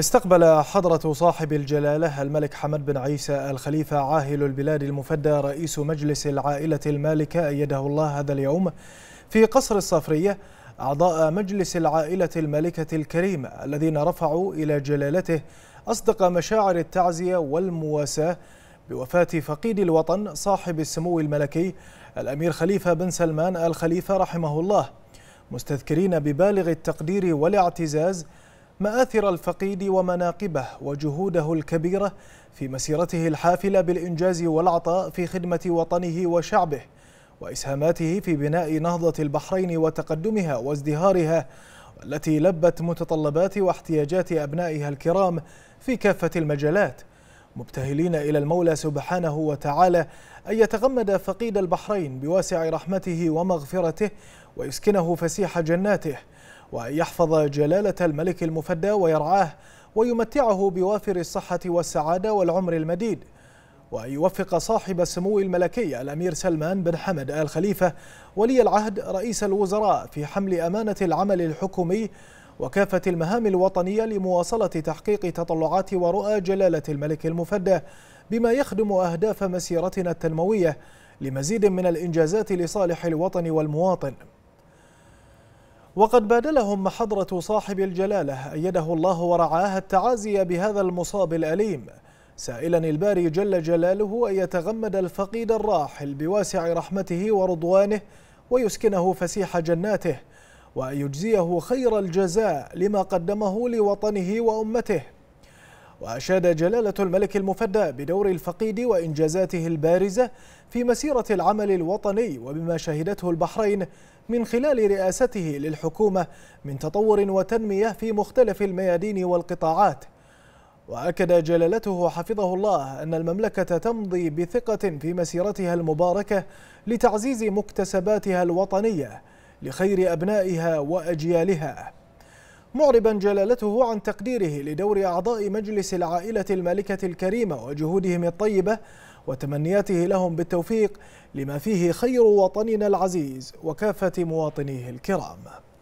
استقبل حضرة صاحب الجلالة الملك حمد بن عيسى الخليفة عاهل البلاد المفدى رئيس مجلس العائلة المالكة أيده الله هذا اليوم في قصر الصفرية أعضاء مجلس العائلة المالكة الكريمة الذين رفعوا إلى جلالته أصدق مشاعر التعزية والمواساة بوفاة فقيد الوطن صاحب السمو الملكي الأمير خليفة بن سلمان الخليفة رحمه الله مستذكرين ببالغ التقدير والاعتزاز مآثر الفقيد ومناقبه وجهوده الكبيرة في مسيرته الحافلة بالإنجاز والعطاء في خدمة وطنه وشعبه وإسهاماته في بناء نهضة البحرين وتقدمها وازدهارها والتي لبت متطلبات واحتياجات أبنائها الكرام في كافة المجالات مبتهلين إلى المولى سبحانه وتعالى أن يتغمد فقيد البحرين بواسع رحمته ومغفرته ويسكنه فسيح جناته ويحفظ جلالة الملك المفدى ويرعاه ويمتعه بوافر الصحة والسعادة والعمر المديد ويوفق صاحب السمو الملكي الأمير سلمان بن حمد آل خليفة ولي العهد رئيس الوزراء في حمل أمانة العمل الحكومي وكافة المهام الوطنية لمواصلة تحقيق تطلعات ورؤى جلالة الملك المفدى بما يخدم أهداف مسيرتنا التنموية لمزيد من الإنجازات لصالح الوطن والمواطن وقد بادلهم حضرة صاحب الجلالة أيده الله ورعاه التعازي بهذا المصاب الأليم سائلا الباري جل جلاله أن يتغمد الفقيد الراحل بواسع رحمته ورضوانه ويسكنه فسيح جناته ويجزيه خير الجزاء لما قدمه لوطنه وأمته وأشاد جلالة الملك المفدى بدور الفقيد وإنجازاته البارزة في مسيرة العمل الوطني وبما شهدته البحرين من خلال رئاسته للحكومة من تطور وتنمية في مختلف الميادين والقطاعات وأكد جلالته حفظه الله أن المملكة تمضي بثقة في مسيرتها المباركة لتعزيز مكتسباتها الوطنية لخير أبنائها وأجيالها معربا جلالته عن تقديره لدور أعضاء مجلس العائلة المالكة الكريمة وجهودهم الطيبة وتمنياته لهم بالتوفيق لما فيه خير وطننا العزيز وكافة مواطنيه الكرام